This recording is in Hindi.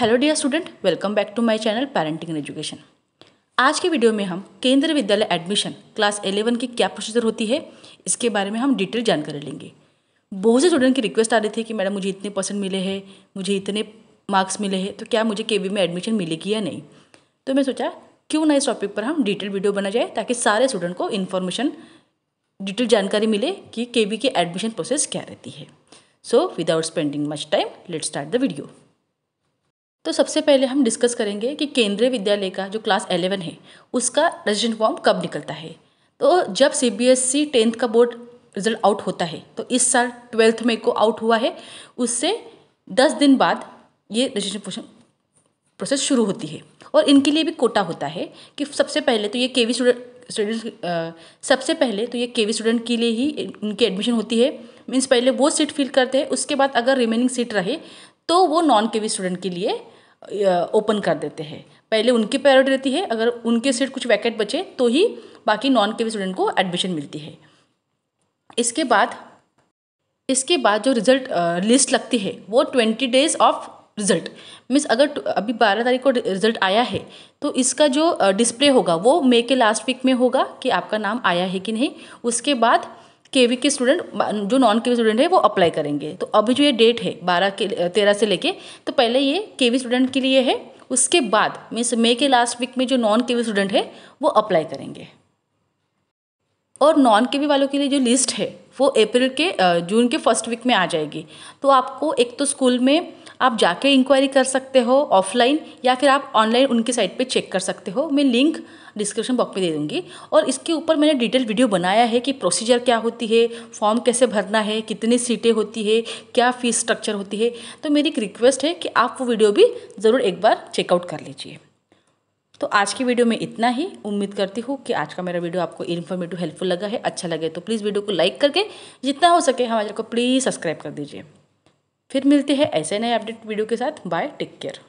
hello dear student welcome back to my channel parenting and education आज के वीडियो में हम केंद्रीय विद्यालय एडमिशन क्लास 11 की क्या प्रोसीजर होती है इसके बारे में हम डिटेल जानकारी लेंगे बहुत से स्टूडेंट की रिक्वेस्ट आ रही थी कि मैडम मुझे इतने परसेंट मिले हैं मुझे इतने मार्क्स मिले हैं तो क्या मुझे के में एडमिशन मिलेगी या नहीं तो मैं सोचा क्यों ना इस टॉपिक पर हम डिटेल वीडियो बना जाए ताकि सारे स्टूडेंट को इन्फॉर्मेशन डिटेल जानकारी मिले कि के की एडमिशन प्रोसेस क्या रहती है so without spending much time let start the video तो सबसे पहले हम डिस्कस करेंगे कि केंद्रीय विद्यालय का जो क्लास एलेवन है उसका रजिस्ट्रेशन फॉर्म कब निकलता है तो जब C B S E tenth का बोर्ड रिजल्ट आउट होता है तो इस साल ट्वेल्थ में को आउट हुआ है उससे दस दिन बाद ये रजिस्ट्रेशन प्रोसेस शुरू होती है और इनके लिए भी कोटा होता है कि सबसे पहले तो ये के वी स्टूडेंट स्टूडेंट सबसे पहले तो ये के वी स्टूडेंट के लिए ही इनकी एडमिशन होती है मीन्स पहले वो सीट फिल करते हैं उसके बाद अगर रिमेनिंग सीट रहे तो वो नॉन के वी स्टूडेंट के लिए ओपन कर देते हैं पहले उनकी प्रायोरिटी रहती है अगर उनके सीट कुछ वैकेट बचे तो ही बाकी नॉन के वी स्टूडेंट को एडमिशन मिलती है इसके बाद इसके बाद जो रिजल्ट लिस्ट लगती है वो twenty days of result means अगर अभी बारह तारीख को रिजल्ट आया है तो इसका जो डिस्प्ले होगा वो मई के लास्ट वीक में होगा कि आपका नाम आया है कि नहीं उसके बाद केवी के स्टूडेंट जो नॉन केवी स्टूडेंट है वो अप्लाई करेंगे तो अभी जो ये डेट है बारह के तेरह से लेके तो पहले ये केवी स्टूडेंट के लिए है उसके बाद मीन्स मे के लास्ट वीक में जो नॉन केवी स्टूडेंट है वो अप्लाई करेंगे और नॉन केवी वालों के लिए जो लिस्ट है वो अप्रैल के जून के फर्स्ट वीक में आ जाएगी तो आपको एक तो स्कूल में आप जाके इंक्वायरी कर सकते हो ऑफलाइन या फिर आप ऑनलाइन उनकी साइट पे चेक कर सकते हो मैं लिंक डिस्क्रिप्शन बॉक्स में दे दूँगी और इसके ऊपर मैंने डिटेल वीडियो बनाया है कि प्रोसीजर क्या होती है फॉर्म कैसे भरना है कितनी सीटें होती है क्या फीस स्ट्रक्चर होती है तो मेरी एक रिक्वेस्ट है कि आप वो वीडियो भी ज़रूर एक बार चेकआउट कर लीजिए तो आज की वीडियो में इतना ही उम्मीद करती हूँ कि आज का मेरा वीडियो आपको इन्फॉर्मेटिव हेल्पफुल लगा है अच्छा लगे तो प्लीज़ वीडियो को लाइक करके जितना हो सके हमारे को प्लीज़ सब्सक्राइब कर दीजिए फिर मिलते हैं ऐसे नए अपडेट वीडियो के साथ बाय टेक केयर